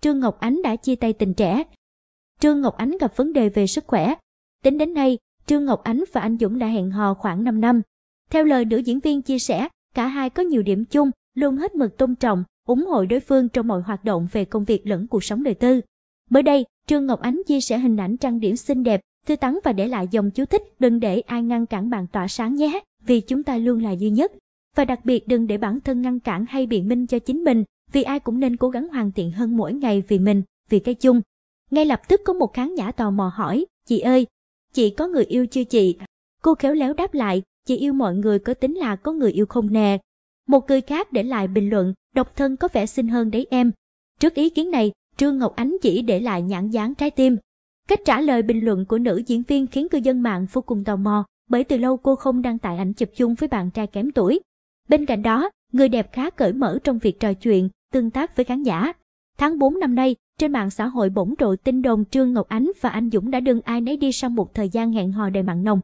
Trương Ngọc Ánh đã chia tay tình trẻ. Trương Ngọc Ánh gặp vấn đề về sức khỏe. Tính đến nay, Trương Ngọc Ánh và anh Dũng đã hẹn hò khoảng 5 năm. Theo lời nữ diễn viên chia sẻ, cả hai có nhiều điểm chung, luôn hết mực tôn trọng, ủng hộ đối phương trong mọi hoạt động về công việc lẫn cuộc sống đời tư. Mới đây, Trương Ngọc Ánh chia sẻ hình ảnh trang điểm xinh đẹp, thư tắn và để lại dòng chú thích đừng để ai ngăn cản bạn tỏa sáng nhé, vì chúng ta luôn là duy nhất. Và đặc biệt đừng để bản thân ngăn cản hay biện minh cho chính mình, vì ai cũng nên cố gắng hoàn thiện hơn mỗi ngày vì mình, vì cái chung. Ngay lập tức có một khán giả tò mò hỏi, chị ơi, chị có người yêu chưa chị? Cô khéo léo đáp lại, chị yêu mọi người có tính là có người yêu không nè. Một người khác để lại bình luận, độc thân có vẻ xinh hơn đấy em. Trước ý kiến này, Trương Ngọc Ánh chỉ để lại nhãn dáng trái tim. Cách trả lời bình luận của nữ diễn viên khiến cư dân mạng vô cùng tò mò, bởi từ lâu cô không đăng tải ảnh chụp chung với bạn trai kém tuổi. Bên cạnh đó, người đẹp khá cởi mở trong việc trò chuyện, tương tác với khán giả. Tháng 4 năm nay, trên mạng xã hội bỗng rộ tin đồn Trương Ngọc Ánh và anh Dũng đã đương ai nấy đi sau một thời gian hẹn hò đầy mặn nồng.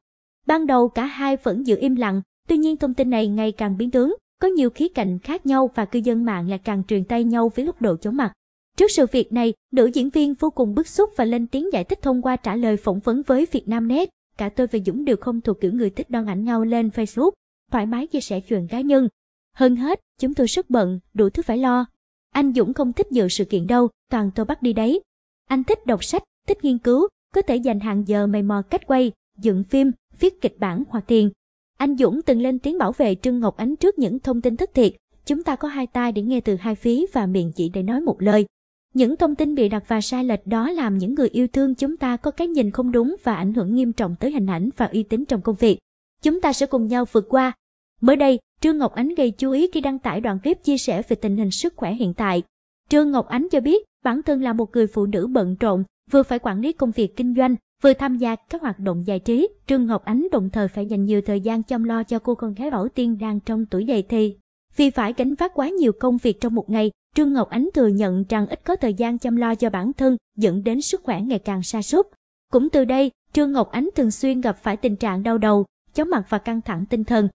Ban đầu cả hai vẫn giữ im lặng, tuy nhiên thông tin này ngày càng biến tướng, có nhiều khía cạnh khác nhau và cư dân mạng lại càng truyền tay nhau với góc độ chóng mặt. Trước sự việc này, nữ diễn viên vô cùng bức xúc và lên tiếng giải thích thông qua trả lời phỏng vấn với Vietnamnet. Cả tôi và Dũng đều không thuộc kiểu người thích đăng ảnh nhau lên Facebook, thoải mái chia sẻ chuyện cá nhân. Hơn hết, chúng tôi rất bận, đủ thứ phải lo, anh Dũng không thích dự sự kiện đâu, toàn tôi bắt đi đấy. Anh thích đọc sách, thích nghiên cứu, có thể dành hàng giờ mày mò cách quay, dựng phim, viết kịch bản hoặc tiền. Anh Dũng từng lên tiếng bảo vệ Trương Ngọc Ánh trước những thông tin thất thiệt. Chúng ta có hai tai để nghe từ hai phía và miệng chỉ để nói một lời. Những thông tin bị đặt và sai lệch đó làm những người yêu thương chúng ta có cái nhìn không đúng và ảnh hưởng nghiêm trọng tới hình ảnh và uy tín trong công việc. Chúng ta sẽ cùng nhau vượt qua. Mới đây, Trương Ngọc Ánh gây chú ý khi đăng tải đoạn clip chia sẻ về tình hình sức khỏe hiện tại. Trương Ngọc Ánh cho biết bản thân là một người phụ nữ bận rộn, vừa phải quản lý công việc kinh doanh, vừa tham gia các hoạt động giải trí. Trương Ngọc Ánh đồng thời phải dành nhiều thời gian chăm lo cho cô con gái Bảo Tiên đang trong tuổi dậy thì. Vì phải gánh vác quá nhiều công việc trong một ngày, Trương Ngọc Ánh thừa nhận rằng ít có thời gian chăm lo cho bản thân, dẫn đến sức khỏe ngày càng sa sút. Cũng từ đây, Trương Ngọc Ánh thường xuyên gặp phải tình trạng đau đầu, chóng mặt và căng thẳng tinh thần,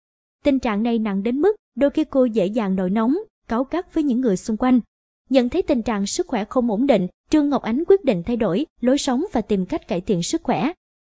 Tình trạng này nặng đến mức đôi khi cô dễ dàng nổi nóng, cáu gắt với những người xung quanh. Nhận thấy tình trạng sức khỏe không ổn định, Trương Ngọc Ánh quyết định thay đổi lối sống và tìm cách cải thiện sức khỏe.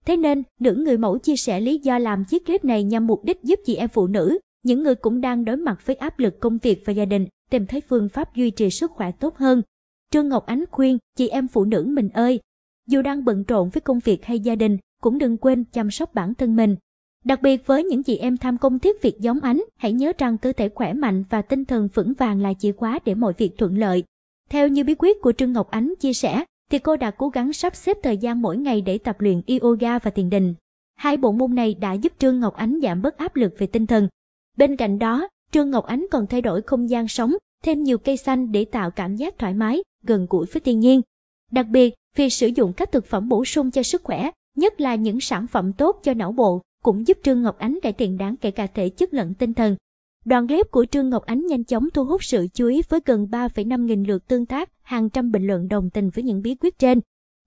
Thế nên, nữ người mẫu chia sẻ lý do làm chiếc clip này nhằm mục đích giúp chị em phụ nữ, những người cũng đang đối mặt với áp lực công việc và gia đình, tìm thấy phương pháp duy trì sức khỏe tốt hơn. Trương Ngọc Ánh khuyên, chị em phụ nữ mình ơi, dù đang bận rộn với công việc hay gia đình, cũng đừng quên chăm sóc bản thân mình, Đặc biệt với những chị em tham công tiếp việc giống ánh, hãy nhớ rằng cơ thể khỏe mạnh và tinh thần vững vàng là chìa khóa để mọi việc thuận lợi. Theo như bí quyết của Trương Ngọc Ánh chia sẻ, thì cô đã cố gắng sắp xếp thời gian mỗi ngày để tập luyện yoga và thiền định. Hai bộ môn này đã giúp Trương Ngọc Ánh giảm bớt áp lực về tinh thần. Bên cạnh đó, Trương Ngọc Ánh còn thay đổi không gian sống, thêm nhiều cây xanh để tạo cảm giác thoải mái, gần gũi với thiên nhiên. Đặc biệt, việc sử dụng các thực phẩm bổ sung cho sức khỏe, nhất là những sản phẩm tốt cho não bộ cũng giúp Trương Ngọc Ánh cải thiện đáng kể cả thể chất lẫn tinh thần. Đoạn clip của Trương Ngọc Ánh nhanh chóng thu hút sự chú ý với gần 3,5 nghìn lượt tương tác, hàng trăm bình luận đồng tình với những bí quyết trên.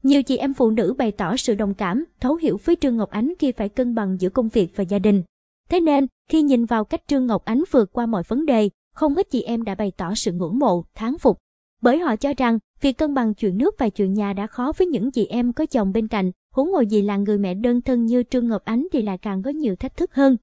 Nhiều chị em phụ nữ bày tỏ sự đồng cảm, thấu hiểu với Trương Ngọc Ánh khi phải cân bằng giữa công việc và gia đình. Thế nên, khi nhìn vào cách Trương Ngọc Ánh vượt qua mọi vấn đề, không ít chị em đã bày tỏ sự ngưỡng mộ, thán phục. Bởi họ cho rằng, việc cân bằng chuyện nước và chuyện nhà đã khó với những chị em có chồng bên cạnh, huống hồ gì là người mẹ đơn thân như Trương Ngọc Ánh thì lại càng có nhiều thách thức hơn.